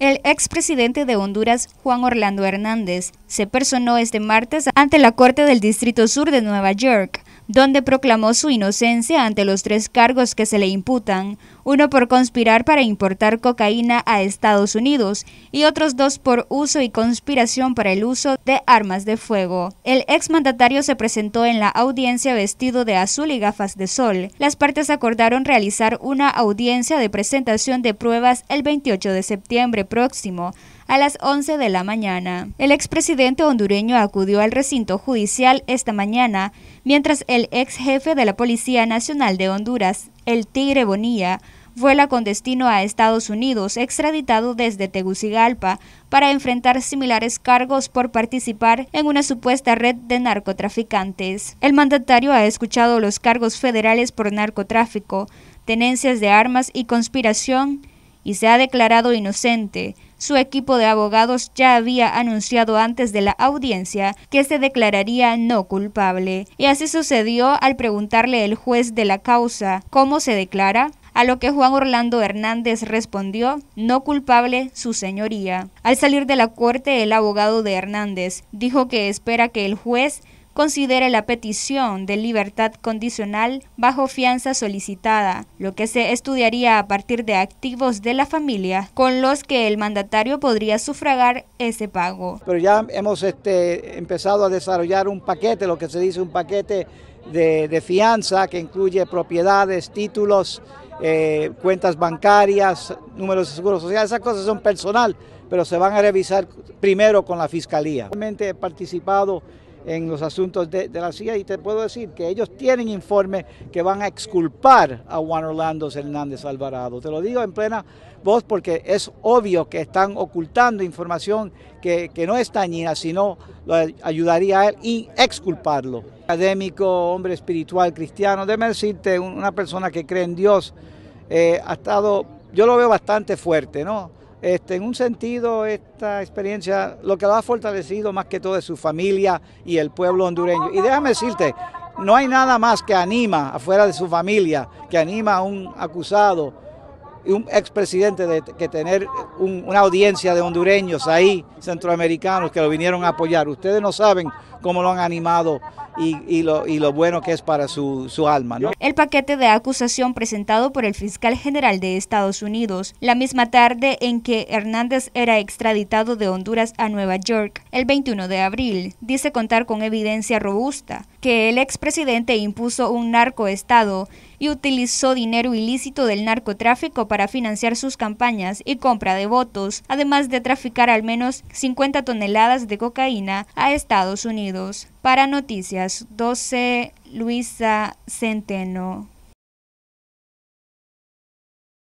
El expresidente de Honduras, Juan Orlando Hernández, se personó este martes ante la Corte del Distrito Sur de Nueva York donde proclamó su inocencia ante los tres cargos que se le imputan, uno por conspirar para importar cocaína a Estados Unidos y otros dos por uso y conspiración para el uso de armas de fuego. El exmandatario se presentó en la audiencia vestido de azul y gafas de sol. Las partes acordaron realizar una audiencia de presentación de pruebas el 28 de septiembre próximo a las 11 de la mañana. El expresidente hondureño acudió al recinto judicial esta mañana, mientras el el ex jefe de la Policía Nacional de Honduras, el Tigre Bonilla, vuela con destino a Estados Unidos, extraditado desde Tegucigalpa, para enfrentar similares cargos por participar en una supuesta red de narcotraficantes. El mandatario ha escuchado los cargos federales por narcotráfico, tenencias de armas y conspiración se ha declarado inocente. Su equipo de abogados ya había anunciado antes de la audiencia que se declararía no culpable, y así sucedió al preguntarle el juez de la causa cómo se declara a lo que Juan Orlando Hernández respondió, no culpable su señoría. Al salir de la corte, el abogado de Hernández dijo que espera que el juez considere la petición de libertad condicional bajo fianza solicitada, lo que se estudiaría a partir de activos de la familia con los que el mandatario podría sufragar ese pago. Pero ya hemos este, empezado a desarrollar un paquete, lo que se dice un paquete de, fianza que incluye propiedades, títulos, eh, cuentas bancarias, números de seguro social, esas cosas son personal, pero se van a revisar primero con la fiscalía. Realmente he participado en los asuntos de, la CIA y te puedo decir que ellos tienen informes que van a exculpar a Juan Orlando Hernández Alvarado. Te lo digo en plena voz porque es obvio que están ocultando información que, no es dañina, sino ayudaría a él y exculparlo. Académico, hombre espiritual, cristiano, déjame decirte, una persona que cree en Dios, eh, ha estado, yo lo veo bastante fuerte, ¿no? Este, en un sentido, esta experiencia lo que la ha fortalecido más que todo es su familia y el pueblo hondureño. Y déjame decirte, no hay nada más que anima afuera de su familia, que anima a un acusado un expresidente de que tener una audiencia de hondureños ahí, centroamericanos, que lo vinieron a apoyar. Ustedes no saben cómo lo han animado y, y, lo, bueno que es para su, su alma. ¿no? El paquete de acusación presentado por el fiscal general de Estados Unidos, la misma tarde en que Hernández era extraditado de Honduras a Nueva York, el 21 de abril, dice contar con evidencia robusta que el expresidente impuso un narcoestado y utilizó dinero ilícito del narcotráfico para financiar sus campañas y compra de votos, además de traficar al menos 50 toneladas de cocaína a Estados Unidos. Para Noticias 12, Luisa Centeno.